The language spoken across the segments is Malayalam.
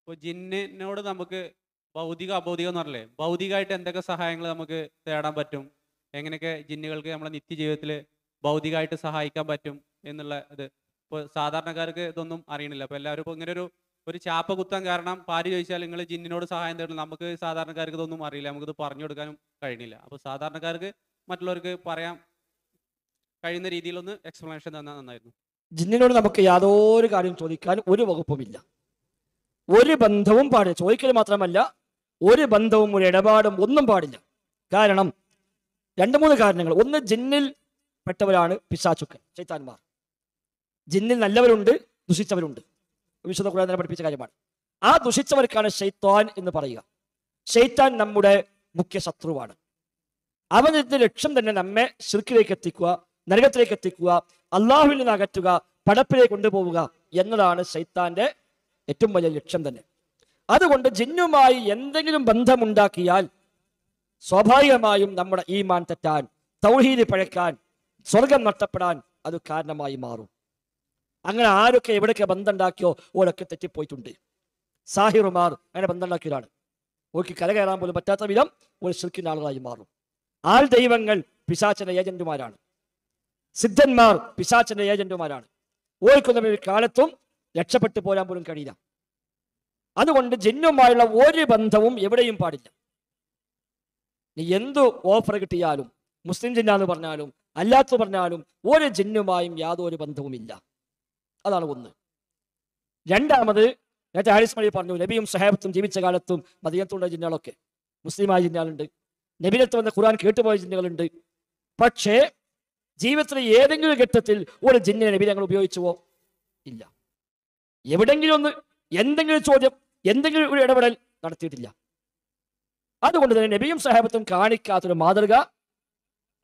ഇപ്പോൾ ജിന്നിനോട് നമുക്ക് ഭൗതിക അഭൗതികം എന്ന് പറഞ്ഞില്ലേ ഭൗതികമായിട്ട് എന്തൊക്കെ സഹായങ്ങൾ നമുക്ക് തേടാൻ പറ്റും എങ്ങനെയൊക്കെ ജിന്നുകൾക്ക് നമ്മുടെ നിത്യജീവിതത്തിൽ ഭൗതികമായിട്ട് സഹായിക്കാൻ പറ്റും എന്നുള്ള ഇത് ഇപ്പോൾ സാധാരണക്കാർക്ക് ഇതൊന്നും അറിയണില്ല അപ്പോൾ എല്ലാവരും ഇപ്പോൾ ഇങ്ങനെ ഒരു ഒരു ചാപ്പ കുത്താൻ കാരണം പാരി ചോദിച്ചാൽ നിങ്ങൾ ജിന്നിനോട് സഹായം തേടണം നമുക്ക് സാധാരണക്കാർക്ക് ഇതൊന്നും അറിയില്ല നമുക്കിത് പറഞ്ഞു കൊടുക്കാനും കഴിയുന്നില്ല അപ്പോൾ സാധാരണക്കാർക്ക് മറ്റുള്ളവർക്ക് പറയാൻ കഴിയുന്ന രീതിയിലൊന്ന് എക്സ്പ്ലനേഷൻ തന്നാൽ നന്നായിരുന്നു ജിന്നിനോട് നമുക്ക് യാതൊരു കാര്യം ചോദിക്കാൻ ഒരു വകുപ്പുമില്ല ഒരു ബന്ധവും പാടില്ല ചോദിക്കൽ മാത്രമല്ല ഒരു ബന്ധവും ഒരു ഇടപാടും ഒന്നും പാടില്ല കാരണം രണ്ട് മൂന്ന് കാരണങ്ങൾ ഒന്ന് ജിന്നിൽ പെട്ടവരാണ് പിശാചുക്കൻ ചൈത്താൻമാർ ജിന്നിൽ നല്ലവരുണ്ട് ദുഷിച്ചവരുണ്ട് വിശുദ്ധ കൂടാതെ പഠിപ്പിച്ച കാര്യമാണ് ആ ദുഷിച്ചവർക്കാണ് ഷെയ്ത്താൻ എന്ന് പറയുക ഷെയ്ത്താൻ നമ്മുടെ മുഖ്യ ശത്രുവാണ് അവനതിന്റെ ലക്ഷ്യം തന്നെ നമ്മെ ശിർക്കിലേക്ക് എത്തിക്കുക നരകത്തിലേക്ക് എത്തിക്കുക അള്ളാഹുവിൽ നിന്ന് അകറ്റുക പടപ്പിലേക്ക് കൊണ്ടുപോവുക എന്നതാണ് ഷെയ്ത്താന്റെ ഏറ്റവും വലിയ ലക്ഷ്യം തന്നെ അതുകൊണ്ട് ജിന്നുമായി എന്തെങ്കിലും ബന്ധമുണ്ടാക്കിയാൽ സ്വാഭാവികമായും നമ്മുടെ ഈമാൻ തെറ്റാൻ തൗഹീദി പഴക്കാൻ സ്വർഗം നഷ്ടപ്പെടാൻ അത് കാരണമായി മാറും അങ്ങനെ ആരൊക്കെ എവിടെയൊക്കെ ബന്ധമുണ്ടാക്കിയോ ഓരൊക്കെ തെറ്റിപ്പോയിട്ടുണ്ട് സാഹിറുമാർ അങ്ങനെ ബന്ധമുണ്ടാക്കിയതാണ് ഓക്ക് കരകയറാൻ പോലും പറ്റാത്ത വിധം ഒരു ശിൽക്കിൻ്റെ ആളുകളായി മാറും ആൾ ദൈവങ്ങൾ പിശാചന്റെ ഏജന്റുമാരാണ് സിദ്ധന്മാർ പിശാചന്റെ ഏജന്റുമാരാണ് ഓർക്കുന്ന കാലത്തും രക്ഷപ്പെട്ടു പോരാൻ പോലും കഴിയില്ല അതുകൊണ്ട് ജിന്നുമായുള്ള ഒരു ബന്ധവും എവിടെയും പാടില്ല നീ എന്തു ഓഫർ കിട്ടിയാലും മുസ്ലിം ജിന്നാന്ന് പറഞ്ഞാലും അല്ലാത്ത പറഞ്ഞാലും ഒരു ജിന്നുമായും യാതൊരു ബന്ധവുമില്ല അതാണ് ഒന്ന് രണ്ടാമത് നേരത്തെ ഹാരിസ് മണി പറഞ്ഞു നബിയും സഹാബത്തും ജീവിച്ച കാലത്തും മദീനത്തുള്ള ജിന്നുകളൊക്കെ മുസ്ലിമായ ജിന്നുകളുണ്ട് നബിനത്ത് വന്ന ഖുർആൻ കേട്ടുപോയ ജിന്നുകളുണ്ട് പക്ഷേ ജീവിതത്തിലെ ഏതെങ്കിലും ഘട്ടത്തിൽ ഒരു ജിന്നിനെ നബി ഞങ്ങൾ ഉപയോഗിച്ചുവോ ഇല്ല എവിടെങ്കിലും ഒന്ന് എന്തെങ്കിലും ചോദ്യം എന്തെങ്കിലും ഒരു ഇടപെടൽ നടത്തിയിട്ടില്ല അതുകൊണ്ട് തന്നെ നബിയും സഹാബത്തും കാണിക്കാത്തൊരു മാതൃക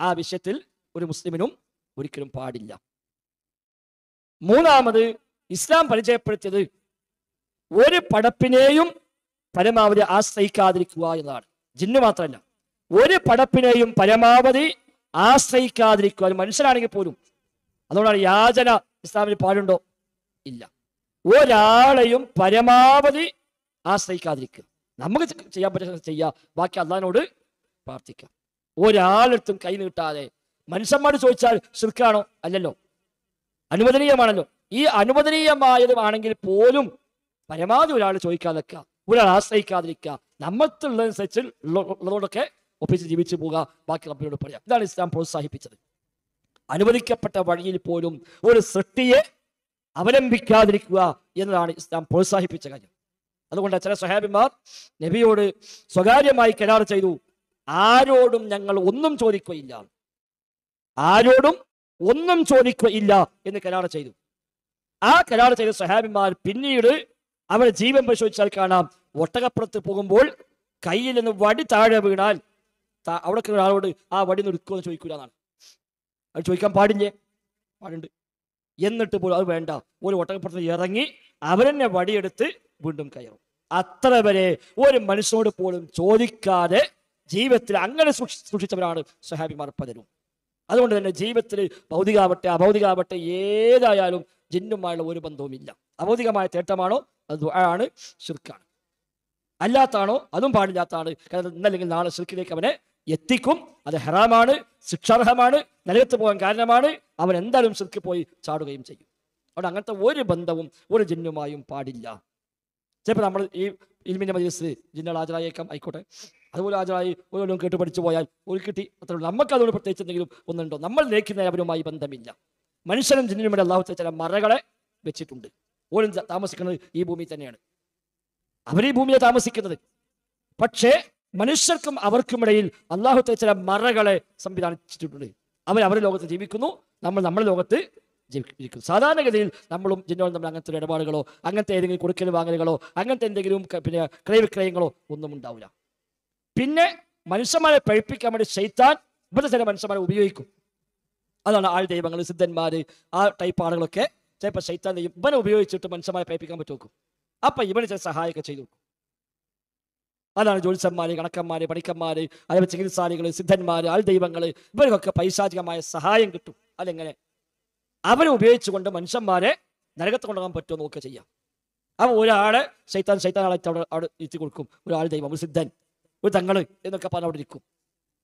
ആ വിഷയത്തിൽ ഒരു മുസ്ലിമിനും ഒരിക്കലും പാടില്ല മൂന്നാമത് ഇസ്ലാം പരിചയപ്പെടുത്തിയത് ഒരു പടപ്പിനെയും പരമാവധി ആശ്രയിക്കാതിരിക്കുക എന്നതാണ് ജിന്ന് മാത്രമല്ല ഒരു പടപ്പിനെയും പരമാവധി ആശ്രയിക്കാതിരിക്കുക മനുഷ്യനാണെങ്കിൽ പോലും അതുകൊണ്ടാണ് യാചന ഇസ്ലാമിൽ പാടുണ്ടോ ഇല്ല ഒരാളെയും പരമാവധി ആശ്രയിക്കാതിരിക്കുക നമുക്ക് ചെയ്യാൻ പറ്റുന്ന ചെയ്യുക ബാക്കി അള്ളഹാനോട് പ്രാർത്ഥിക്കാം ഒരാളെടുത്തും കൈ നീട്ടാതെ മനുഷ്യന്മാർ ചോദിച്ചാൽ ശിർക്കാണോ അല്ലല്ലോ അനുവദനീയമാണല്ലോ ഈ അനുവദനീയമായതുമാണെങ്കിൽ പോലും പരമാവധി ഒരാൾ ചോദിക്കാതിരിക്കുക ഒരാൾ ആശ്രയിക്കാതിരിക്കുക നമ്മൾക്കുള്ളതനുസരിച്ച് ഉള്ളതോടൊക്കെ ഒപ്പിച്ച് ജീവിച്ചു പോവുക ബാക്കി കമ്പനിയോട് പറയാം ഇതാണ് ഇസ്ലാം പ്രോത്സാഹിപ്പിച്ചത് അനുവദിക്കപ്പെട്ട വഴിയിൽ പോലും ഒരു സൃഷ്ടിയെ അവലംബിക്കാതിരിക്കുക എന്നതാണ് ഇസ്ലാം പ്രോത്സാഹിപ്പിച്ച കാര്യം അതുകൊണ്ട് ചില സഹാബിമാർ നബിയോട് സ്വകാര്യമായി കരാർ ചെയ്തു ആരോടും ഞങ്ങൾ ഒന്നും ചോദിക്കുകയില്ല ആരോടും ഒന്നും ചോദിക്കുകയില്ല എന്ന് കരാർ ചെയ്തു ആ കരാർ ചെയ്ത സഹാബിമാർ പിന്നീട് അവരെ ജീവൻ പരിശോധിച്ചാൽ കാണാം ഒട്ടകപ്പുറത്ത് പോകുമ്പോൾ കയ്യിൽ നിന്ന് വടി താഴെ വീണാൽ അവിടെ ഒരാളോട് ആ വടി നിർക്കുമെന്ന് ചോദിക്കൂലെന്നാണ് അത് ചോദിക്കാൻ പാടില്ലേ പാടുണ്ട് എന്നിട്ട് പോലും അത് വേണ്ട ഒരു ഒട്ടകപ്പുറത്ത് ഇറങ്ങി അവരെന്നെ വടിയെടുത്ത് വീണ്ടും കയറും അത്ര വരെ ഒരു മനുഷ്യനോട് പോലും ചോദിക്കാതെ ജീവിതത്തിൽ അങ്ങനെ സൂക്ഷിച്ചവരാണ് സഹാബിമാർ പലരും അതുകൊണ്ട് തന്നെ ജീവിതത്തിൽ ഭൗതികാവട്ടെ അഭൗതികാവട്ടെ ഏതായാലും ജിന്നുമായുള്ള ഒരു ബന്ധവുമില്ല അഭൗതികമായ തേട്ടമാണോ അത് ആണ് ശിർക്കാണ് അല്ലാത്താണോ അതും പാടില്ലാത്താണ് കാരണം ഇന്നല്ലെങ്കിൽ നാളെ ശിർക്കിലേക്ക് അവനെ എത്തിക്കും അത് ഹെറാമാണ് ശിക്ഷാർഹമാണ് നിലയത്ത് പോകാൻ കാരണമാണ് അവൻ എന്തായാലും സിൽക്ക് പോയി ചാടുകയും ചെയ്യും അവിടെ അങ്ങനത്തെ ഒരു ബന്ധവും ഒരു ജിന്നുമായും പാടില്ല ചിലപ്പോൾ നമ്മൾ ഈ ഇൽമിൻ്റെ മജിലിസ് ജിന്നുകൾ ഹാജരായേക്കാം ആയിക്കോട്ടെ അതുപോലെ ഹാജരായി ഓരോന്നും കേട്ട് പഠിച്ചു പോയാൽ ഒരു കിട്ടി അത്രയുള്ളൂ നമുക്ക് അതുകൊണ്ട് പ്രത്യേകിച്ച് എന്തെങ്കിലും ഒന്നുണ്ടോ നമ്മൾ ലേഖിക്കുന്ന അവരുമായി ബന്ധമില്ല മനുഷ്യനും ജിന്നിനും വേണ്ടി അള്ളാഹു ചില മറകളെ വെച്ചിട്ടുണ്ട് ഓരോ താമസിക്കുന്നത് ഈ ഭൂമിയിൽ തന്നെയാണ് അവർ ഈ താമസിക്കുന്നത് പക്ഷേ മനുഷ്യർക്കും അവർക്കുമിടയിൽ അള്ളാഹുത്തെ ചില മറകളെ സംവിധാനിച്ചിട്ടുണ്ട് അവർ അവരുടെ ലോകത്ത് ജീവിക്കുന്നു നമ്മൾ നമ്മുടെ ലോകത്ത് ജീവിക്കുന്നു സാധാരണഗതിയിൽ നമ്മളും ജിന്നോളും നമ്മൾ അങ്ങനത്തെ ഒരു ഇടപാടുകളോ അങ്ങനത്തെ ഏതെങ്കിലും കൊടുക്കൽ വാങ്ങലുകളോ അങ്ങനത്തെ എന്തെങ്കിലും പിന്നെ ക്രയവിക്രയങ്ങളോ ഒന്നും ഉണ്ടാവില്ല പിന്നെ മനുഷ്യന്മാരെ പഴിപ്പിക്കാൻ വേണ്ടി ശൈത്താൻ ഇവിടെ ചില മനുഷ്യന്മാരെ ഉപയോഗിക്കും അതാണ് ആൾ ദൈവങ്ങൾ സിദ്ധന്മാർ ആ ടൈപ്പ് ആളുകളൊക്കെ ചിലപ്പോൾ ശൈത്താൻ ഇവനെ ഉപയോഗിച്ചിട്ട് മനുഷ്യന്മാരെ പഴിപ്പിക്കാൻ പറ്റും അപ്പം ഇവന് ചില സഹായമൊക്കെ ചെയ്തു അതാണ് ജ്യോത്സ്യന്മാർ കണക്കന്മാർ പഠിക്കന്മാർ അതേപോലെ ചികിത്സാലികൾ സിദ്ധന്മാർ ആൾ ദൈവങ്ങൾ ഇവർക്കൊക്കെ പൈശാചികമായ സഹായം കിട്ടും അതെങ്ങനെ അവരെ ഉപയോഗിച്ചുകൊണ്ട് മനുഷ്യന്മാരെ നരകത്ത് കൊണ്ടുപോകാൻ പറ്റുമോ നോക്കുക ചെയ്യാം അപ്പോൾ ഒരാളെ ശൈത്താൻ ശൈത്താൻ അവിടെ അവിടെ ഇരുത്തി കൊടുക്കും ഒരാൾ ദൈവം ഒരു സിദ്ധൻ ഒരു തങ്ങൾ എന്നൊക്കെ പറഞ്ഞ് അവിടെ ഇരിക്കും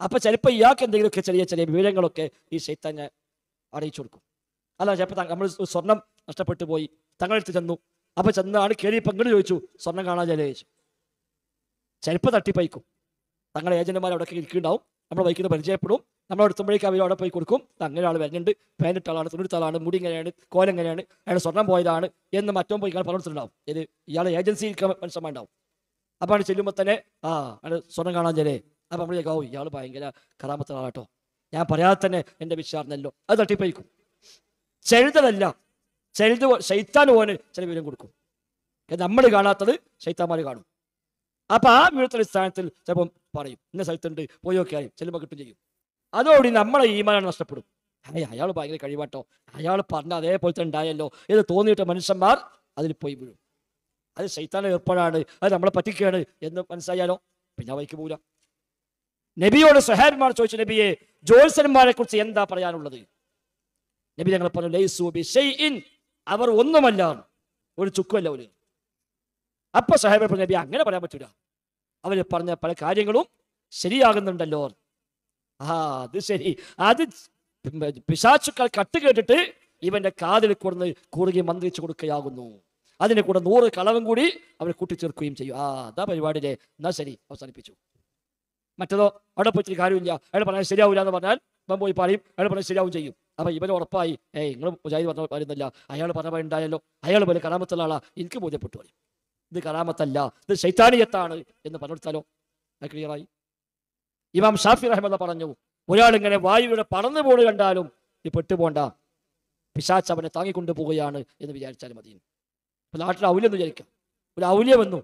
അപ്പോൾ ചിലപ്പോൾ ഇയാൾക്ക് എന്തെങ്കിലുമൊക്കെ ചെറിയ ചെറിയ വിവരങ്ങളൊക്കെ ഈ ശൈത്താനെ അറിയിച്ചു കൊടുക്കും അല്ല ചിലപ്പോൾ നമ്മൾ സ്വർണം നഷ്ടപ്പെട്ടു പോയി തങ്ങളെടുത്ത് ചെന്നു അപ്പോൾ ചെന്നാണ് കയറി പങ്കെടുത്ത് ചോദിച്ചു സ്വർണം കാണാൻ ചില ചോദിച്ചു ചിലപ്പോൾ തട്ടിപ്പയക്കും തങ്ങളുടെ ഏജന്റുമാർ അവിടെ ഇരിക്കുന്നുണ്ടാവും നമ്മൾ ബൈക്കിന് പരിചയപ്പെടും നമ്മൾ എടുത്തുമ്പോഴേക്കും അവർ അവിടെ പോയി കൊടുക്കും അങ്ങനെ ആൾ വരുന്നുണ്ട് പേനിട്ടാളാണ് തുണിട്ടാളാണ് തുണിട്ട ആളാണ് മുടി എങ്ങനെയാണ് കോലെങ്ങനെയാണ് അയാൾ സ്വർണ്ണം പോയതാണ് എന്ന് മറ്റോ പോയി ഇയാൾ പറഞ്ഞിട്ടുണ്ടാവും ഇത് ഇയാൾ ഏജൻസിയിൽ ഉണ്ടാവും അപ്പോൾ അവിടെ ചെല്ലുമ്പോൾ തന്നെ ആ അയാൾ സ്വർണ്ണം കാണാൻ ചെല്ലേ അപ്പം നമ്മൾ കേൾക്കാവും ഇയാൾ ഭയങ്കര കറാമത്തുള്ള ആളാട്ടോ ഞാൻ പറയാതെ തന്നെ എൻ്റെ വിശ്വാസമല്ലോ അത് തട്ടിപ്പയിക്കും ചെഴുതലല്ല ചെഴുത് ശൈത്താൻ പോകാൻ ചില വിവരം കൊടുക്കും നമ്മൾ കാണാത്തത് ശൈത്താന്മാർ കാണും അപ്പൊ ആ വീഴത്തിന്റെ അടിസ്ഥാനത്തിൽ ചിലപ്പോൾ പറയും ഇന്ന സ്ഥലത്തുണ്ട് പോയൊക്കെ ഒക്കെ ചിലപ്പോൾ കിട്ടും ചെയ്യും അതോടി നമ്മളെ ഈമാനാണ് നഷ്ടപ്പെടും അല്ലെ അയാൾ ഭയങ്കര കഴിവാട്ടോ അയാൾ പറഞ്ഞ തന്നെ ഉണ്ടായല്ലോ ഇത് തോന്നിയിട്ട് മനുഷ്യന്മാർ അതിൽ പോയി വീഴും അത് ശൈത്താൻ ഏർപ്പാടാണ് അത് നമ്മളെ പറ്റിക്കുകയാണ് എന്ന് മനസ്സിലായാലോ പിന്നെ വൈക്ക് പോല നബിയോട് സഹാബിമാർ ചോദിച്ചു നബിയെ ജോത്സന്മാരെ കുറിച്ച് എന്താ പറയാനുള്ളത് നബി ഞങ്ങൾ പറഞ്ഞു അവർ ഒന്നുമല്ല ഒരു ചുക്കുമല്ല ഒരു അപ്പൊ സഹാബിമാർ പറഞ്ഞു നബി അങ്ങനെ പറയാൻ പറ്റൂല അവർ പറഞ്ഞ പല കാര്യങ്ങളും ശരിയാകുന്നുണ്ടല്ലോ ആ അത് ശരി അത് പിശാച്ചുക്കൾ കട്ട് കേട്ടിട്ട് ഇവന്റെ കാതിൽ കൂടുന്ന കുറുകി മന്ത്രിച്ചു കൊടുക്കുകയാകുന്നു അതിനെ കൂടെ നൂറ് കളവും കൂടി അവർ കൂട്ടിച്ചേർക്കുകയും ചെയ്യും ആ അതാ പരിപാടിയിലെ എന്നാ ശരി അവസാനിപ്പിച്ചു മറ്റേതോ അവിടെ പോയിട്ട് കാര്യമില്ല അയാൾ പറഞ്ഞാൽ ശരിയാവില്ല എന്ന് പറഞ്ഞാൽ ഇപ്പം പോയി പറയും അയാൾ പറഞ്ഞാൽ ശരിയാവും ചെയ്യും അപ്പൊ ഇവൻ ഉറപ്പായി ഏയ് നിങ്ങൾ മുജാഹിദ് പറഞ്ഞ പറയുന്നില്ല അയാൾ പറഞ്ഞ പറയുണ്ടായല്ലോ അയാൾ പോലെ കലാമത്തുള്ള ആളാ എനിക്ക് ബോധ്യപ്പെട്ടു പറയും ഇത് കലാമത്തല്ല ഇത് ശൈത്താനിയത്താണ് എന്ന് പറഞ്ഞെടുത്താലോ ക്ലിയറായി ഇമാം ഷാഫി റഹ്മദ പറഞ്ഞു ഒരാൾ ഇങ്ങനെ വായുവിടെ പറന്നു പോണ് കണ്ടാലും ഇത് പെട്ടുപോണ്ട പിശാച്ച് അവനെ താങ്ങിക്കൊണ്ടു പോവുകയാണ് എന്ന് വിചാരിച്ചാൽ മതി ഇപ്പൊ നാട്ടിൽ ഔല്യം വിചാരിക്കാം ഒരു ഔല്യം വന്നു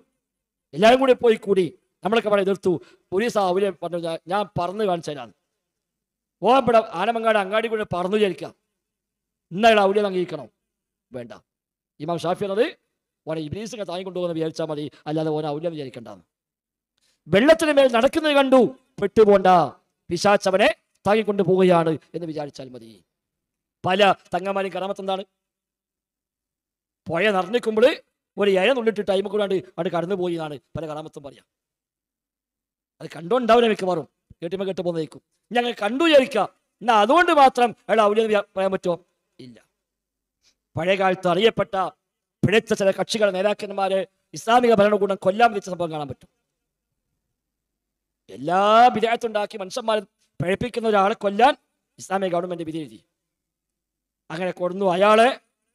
എല്ലാവരും കൂടി പോയി കൂടി നമ്മളൊക്കെ അവിടെ എതിർത്തു പോലീസ് ആ ഔല്യം പറഞ്ഞു ഞാൻ പറന്ന് കാണിച്ചതിനാണ് ഓ ഇവിടെ ആനമങ്ങാട് അങ്ങാടി കൂടെ പറന്നു വിചാരിക്കാം ഇന്നയാൾ ഔല്യം അംഗീകരിക്കണം വേണ്ട ഇമാം ഷാഫി എന്നത് ഓനെ ഇബ്രീസിനെ താങ്ങി കൊണ്ടുപോകുന്ന വിചാരിച്ചാൽ മതി അല്ലാതെ ഓനെ ഔല്യം വിചാരിക്കേണ്ടെന്ന് വെള്ളത്തിന് മേൽ നടക്കുന്നത് കണ്ടു പെട്ടുപോണ്ട പിശാച്ചവനെ താങ്ങിക്കൊണ്ടു പോവുകയാണ് എന്ന് വിചാരിച്ചാൽ മതി പല തങ്ങന്മാരും കറാമത്ത് എന്താണ് പുഴ നിറഞ്ഞിക്കുമ്പോൾ ഒരു ഇഴ നുള്ളിട്ട് ടൈം കൂടാണ്ട് അവിടെ കടന്നു പോയി എന്നാണ് പല കറാമത്തും പറയാം അത് കണ്ടോണ്ടാവില്ല മിക്കവാറും കേട്ടിമ കേട്ട് പോകുന്നതായിരിക്കും ഞങ്ങൾ കണ്ടു വിചാരിക്കാം എന്നാൽ അതുകൊണ്ട് മാത്രം അയാൾ ഔല്യം പറയാൻ പറ്റുമോ ഇല്ല പഴയ കാലത്ത് അറിയപ്പെട്ട പിഴച്ച ചില കക്ഷികൾ നേതാക്കന്മാര് ഇസ്ലാമിക ഭരണകൂടം കൊല്ലാൻ വിധിച്ച സംഭവം കാണാൻ പറ്റും എല്ലാ വിധേയത്തുണ്ടാക്കി മനുഷ്യന്മാരെ പഴപ്പിക്കുന്ന ഒരാളെ കൊല്ലാൻ ഇസ്ലാമിക ഗവൺമെന്റ് വിധി എഴുതി അങ്ങനെ കൊടുന്നു അയാളെ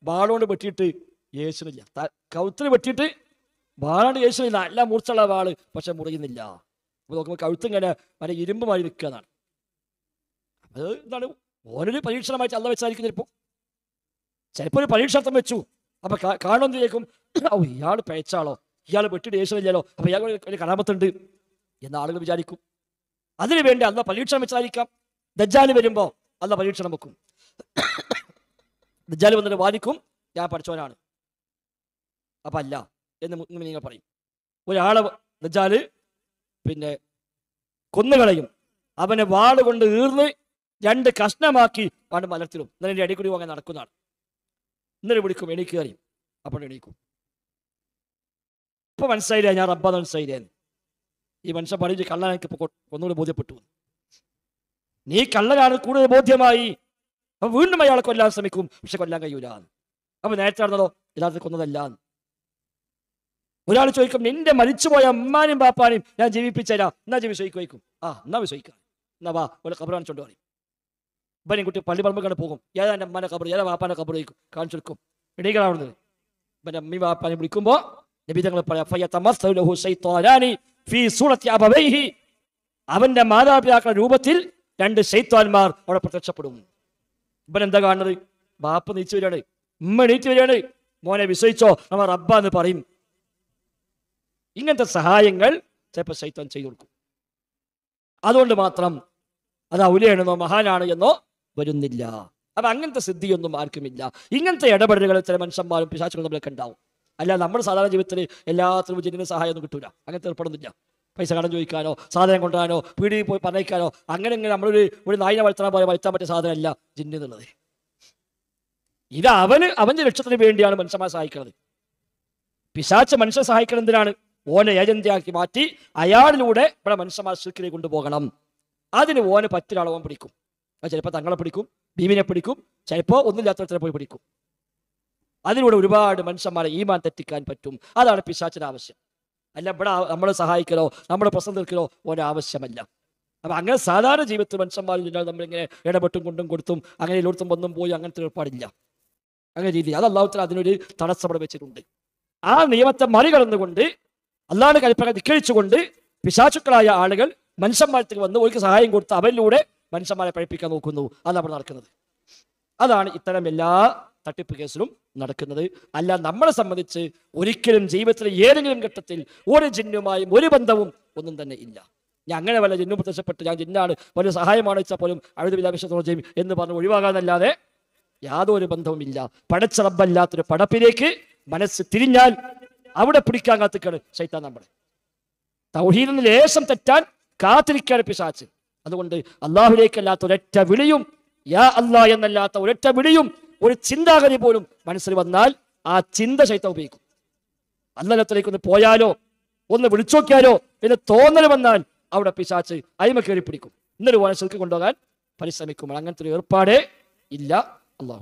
ബാളുകൊണ്ട് വെട്ടിയിട്ട് യേശുനില്ല കൗത്തിൽ വെട്ടിയിട്ട് വാളാണ്ട് യേശുനില്ല നല്ല മൂർച്ചുള്ള വാള് പക്ഷെ മുറിയുന്നില്ല അപ്പോൾ നോക്കുമ്പോൾ ഇങ്ങനെ മറ്റേ ഇരുമ്പ് മാറി നിൽക്കുക എന്നാണ് അത് എന്താണ് ഓനൊരു പരീക്ഷണമായിട്ട് അല്ല വെച്ചായിരിക്കും ചിലപ്പോൾ ചിലപ്പോൾ ഒരു പരീക്ഷാർത്ഥം വെച്ചു അപ്പൊ കാണുന്നത് കേൾക്കും ഓ ഇയാൾ പേച്ചാളോ ഇയാൾ വെട്ടിട്ട് യേശുവില്ലല്ലോ അപ്പൊ ഇയാൾ വലിയ കലാമത്തുണ്ട് എന്ന ആളുകൾ വിചാരിക്കും അതിനുവേണ്ടി അല്ല പരീക്ഷണം വിചാരിക്കാം ദജ്ജാല് വരുമ്പോ അല്ല പരീക്ഷണം വെക്കും ദജ്ജാല് വന്നിട്ട് വാദിക്കും ഞാൻ പഠിച്ചവനാണ് അപ്പൊ അല്ല എന്ന് നിങ്ങൾ പറയും ഒരാളെ ദജ്ജാല് പിന്നെ കൊന്നുകളയും അവനെ വാളുകൊണ്ട് ഈർന്ന് രണ്ട് കഷ്ണമാക്കി പണ്ട് മലർത്തിലും അതിൻ്റെ അടിക്കുടി വാങ്ങാൻ നടക്കുന്നതാണ് ഇന്നലെ വിളിക്കും എണീക്ക് അറിയും അപ്പോൾ എണീക്കും ഇപ്പൊ മനസ്സിലായില്ല ഞാൻ റബ്ബ മനസ്സിലായില്ലേന്ന് ഈ മനുഷ്യൻ പറഞ്ഞിട്ട് കള്ളൻ ഇപ്പൊ ഇപ്പോൾ ഒന്നുകൂടി ബോധ്യപ്പെട്ടു നീ കള്ളനാണ് കൂടുതൽ ബോധ്യമായി അപ്പൊ വീണ്ടും അയാളെ കൊല്ലാൻ ശ്രമിക്കും പക്ഷെ കൊല്ലാൻ കഴിയൂല അപ്പൊ നേരത്തെ നടന്നതോ യഥാർത്ഥത്തിൽ കൊന്നതല്ല ഒരാൾ ചോദിക്കും നിന്റെ മരിച്ചുപോയ അമ്മാനും പാപ്പാനും ഞാൻ ജീവിപ്പിച്ചരാ എന്നാ ജീവി ചോദിക്കും ആ എന്നാ വിശ്വസിക്കാം എന്നാ വാ ഒരു കബറാണ് ചൊണ്ടു പറയും ഇവനെയും കുട്ടി പള്ളി പറമ്പ് പോകും ഏതാ എൻ്റെ അമ്മനെ കബർ ഏതാ വാപ്പാൻ്റെ കബർ വയ്ക്കും കാണിച്ചു കൊടുക്കും ഇടീകളാവുന്നത് ഇവൻ്റെ അമ്മി വാപ്പാനെ വിളിക്കുമ്പോൾ നബി പറയാം അവന്റെ മാതാപിതാക്കളുടെ രൂപത്തിൽ രണ്ട് ശൈത്വാന്മാർ അവിടെ പ്രത്യക്ഷപ്പെടും ഇവൻ എന്താ കാണുന്നത് ബാപ്പ് നീച്ചു വരികയാണ് ഉമ്മ നീച്ചു വരികയാണ് മോനെ വിശ്വസിച്ചോ നമ്മൾ റബ്ബ എന്ന് പറയും ഇങ്ങനത്തെ സഹായങ്ങൾ ചിലപ്പോൾ ശൈത്താൻ ചെയ്തു കൊടുക്കും അതുകൊണ്ട് മാത്രം അത് അവലിയാണെന്നോ മഹാനാണ് എന്നോ വരുന്നില്ല അപ്പൊ അങ്ങനത്തെ സിദ്ധിയൊന്നും ആർക്കുമില്ല ഇങ്ങനത്തെ ഇടപെടലുകൾ ചില മനുഷ്യന്മാരും പിശാച്ചുകളും നമ്മളൊക്കെ ഉണ്ടാവും അല്ല നമ്മുടെ സാധാരണ ജീവിതത്തിൽ എല്ലാത്തിനും ജനിന സഹായമൊന്നും കിട്ടൂല അങ്ങനത്തെ ഏർപ്പെടുന്നില്ല പൈസ കടം ചോദിക്കാനോ സാധനം കൊണ്ടുവരാനോ പീടിയിൽ പോയി പറഞ്ഞേക്കാനോ അങ്ങനെ ഇങ്ങനെ നമ്മളൊരു ഒരു നായിനെ വളർത്താൻ പോലെ വളർത്താൻ പറ്റിയ സാധനമല്ല ജിന്നു എന്നുള്ളത് ഇത് അവന് അവന്റെ ലക്ഷ്യത്തിന് വേണ്ടിയാണ് മനുഷ്യന്മാരെ സഹായിക്കുന്നത് പിശാച്ച മനുഷ്യനെ സഹായിക്കണം എന്തിനാണ് ഓനെ ഏജന്റിയാക്കി മാറ്റി അയാളിലൂടെ ഇവിടെ മനുഷ്യന്മാർ ശിർക്കിലേക്ക് കൊണ്ടുപോകണം അതിന് ഓനെ പറ്റൊരാളവൻ പിടിക്കും അത് ചിലപ്പോൾ തങ്ങളെ പിടിക്കും ഭീമിനെ പിടിക്കും ചിലപ്പോൾ ഒന്നില്ലാത്തവരെ പോയി പിടിക്കും അതിലൂടെ ഒരുപാട് മനുഷ്യന്മാരെ ഈമാൻ തെറ്റിക്കാൻ പറ്റും അതാണ് പിശാച്ചിൻ്റെ ആവശ്യം അല്ല ഇവിടെ നമ്മളെ സഹായിക്കലോ നമ്മളെ പ്രശ്നം തീർക്കലോ ഒരാവശ്യമല്ല അപ്പം അങ്ങനെ സാധാരണ ജീവിതത്തിൽ മനുഷ്യന്മാരില്ലാതെ നമ്മളിങ്ങനെ ഇടപെട്ടും കൊണ്ടും കൊടുത്തും അങ്ങനെ എല്ലായിടത്തും ഒന്നും പോയി അങ്ങനത്തെ ഏർപ്പാടില്ല അങ്ങനെ രീതി അത് അള്ളാഹുത്തിൽ അതിനൊരു തടസ്സപ്പെടെ വെച്ചിട്ടുണ്ട് ആ നിയമത്തെ മറികടന്നുകൊണ്ട് അള്ളാഹിന്റെ കൽപ്പന നിക്കഴിച്ചുകൊണ്ട് പിശാചുക്കളായ ആളുകൾ മനുഷ്യന്മാരത്തിൽ വന്ന് ഒരു സഹായം കൊടുത്ത് അവരിലൂടെ മനുഷ്യന്മാരെ പഴിപ്പിക്കാൻ നോക്കുന്നു അത് അവിടെ നടക്കുന്നത് അതാണ് ഇത്തരം എല്ലാ തട്ടിപ്പ് കേസിലും നടക്കുന്നത് അല്ല നമ്മളെ സംബന്ധിച്ച് ഒരിക്കലും ജീവിതത്തിലെ ഏതെങ്കിലും ഘട്ടത്തിൽ ഒരു ജിന്നുമായും ഒരു ബന്ധവും ഒന്നും തന്നെ ഇല്ല ഞാൻ അങ്ങനെ വല്ല ജിന്നു പ്രത്യക്ഷപ്പെട്ട് ഞാൻ ജിന്നാണ് വലിയ സഹായമാണ് വെച്ചാൽ പോലും അഴുത് ചെയ്യും എന്ന് പറഞ്ഞ് ഒഴിവാകാനല്ലാതെ യാതൊരു ബന്ധവുമില്ല പടച്ച റബ്ബല്ലാത്തൊരു പടപ്പിലേക്ക് മനസ്സ് തിരിഞ്ഞാൽ അവിടെ പിടിക്കാൻ കാത്തിക്കാണ് ശൈത്താൻ നമ്മളെ തൗഹീദിന് ലേശം തെറ്റാൻ കാത്തിരിക്കാൻ പിശാച്ച് അതുകൊണ്ട് അള്ളാഹുലേക്കല്ലാത്ത ഒരൊറ്റ വിളിയും യാ അള്ളാഹ് എന്നല്ലാത്ത ഒരൊറ്റ വിളിയും ഒരു ചിന്താഗതി പോലും മനസ്സിൽ വന്നാൽ ആ ചിന്ത ശൈത്യം ഉപയോഗിക്കും അല്ലത്തിലേക്ക് ഒന്ന് പോയാലോ ഒന്ന് വിളിച്ചോക്കിയാലോ എന്ന് തോന്നൽ വന്നാൽ അവിടെ പിശാച്ച് അയിമ കയറി പിടിക്കും ഇന്നൊരു മനസ്സിലേക്ക് കൊണ്ടുപോകാൻ പരിശ്രമിക്കുമ്പോൾ അങ്ങനത്തെ ഒരു ഏർപ്പാടേ ഇല്ല അള്ളാഹു